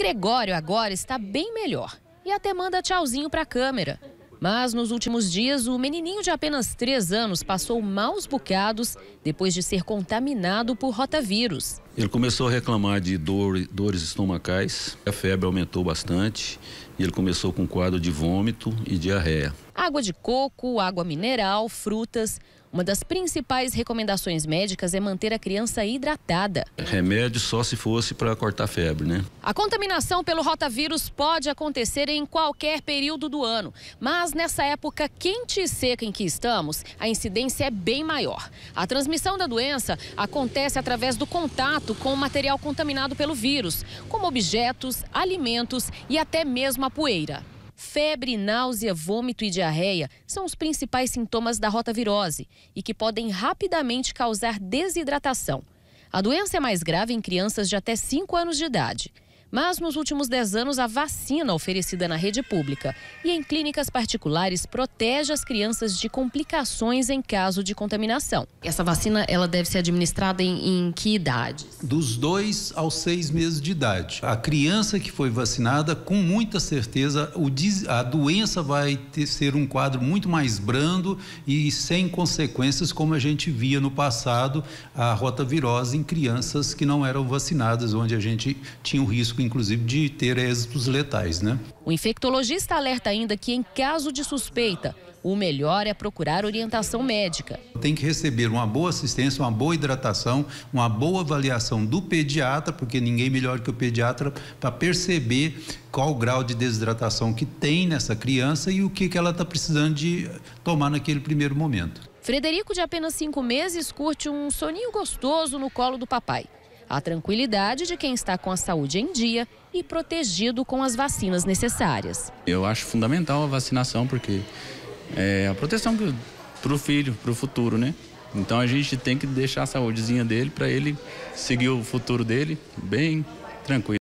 Gregório agora está bem melhor e até manda tchauzinho para a câmera. Mas nos últimos dias, o menininho de apenas 3 anos passou maus bocados depois de ser contaminado por rotavírus. Ele começou a reclamar de dor, dores estomacais, a febre aumentou bastante e ele começou com um quadro de vômito e diarreia. Água de coco, água mineral, frutas. Uma das principais recomendações médicas é manter a criança hidratada. Remédio só se fosse para cortar febre, né? A contaminação pelo rotavírus pode acontecer em qualquer período do ano, mas nessa época quente e seca em que estamos, a incidência é bem maior. A transmissão da doença acontece através do contato com o material contaminado pelo vírus, como objetos, alimentos e até mesmo a poeira. Febre, náusea, vômito e diarreia são os principais sintomas da rotavirose e que podem rapidamente causar desidratação. A doença é mais grave em crianças de até 5 anos de idade. Mas nos últimos 10 anos, a vacina oferecida na rede pública e em clínicas particulares protege as crianças de complicações em caso de contaminação. Essa vacina ela deve ser administrada em, em que idade? Dos 2 aos 6 meses de idade. A criança que foi vacinada, com muita certeza, o, a doença vai ter, ser um quadro muito mais brando e sem consequências, como a gente via no passado, a rotavirose em crianças que não eram vacinadas, onde a gente tinha o risco risco, inclusive, de ter êxitos letais. Né? O infectologista alerta ainda que, em caso de suspeita, o melhor é procurar orientação médica. Tem que receber uma boa assistência, uma boa hidratação, uma boa avaliação do pediatra, porque ninguém melhor que o pediatra para perceber qual o grau de desidratação que tem nessa criança e o que, que ela está precisando de tomar naquele primeiro momento. Frederico, de apenas cinco meses, curte um soninho gostoso no colo do papai a tranquilidade de quem está com a saúde em dia e protegido com as vacinas necessárias. Eu acho fundamental a vacinação, porque é a proteção para o filho, para o futuro, né? Então a gente tem que deixar a saúdezinha dele para ele seguir o futuro dele bem tranquilo.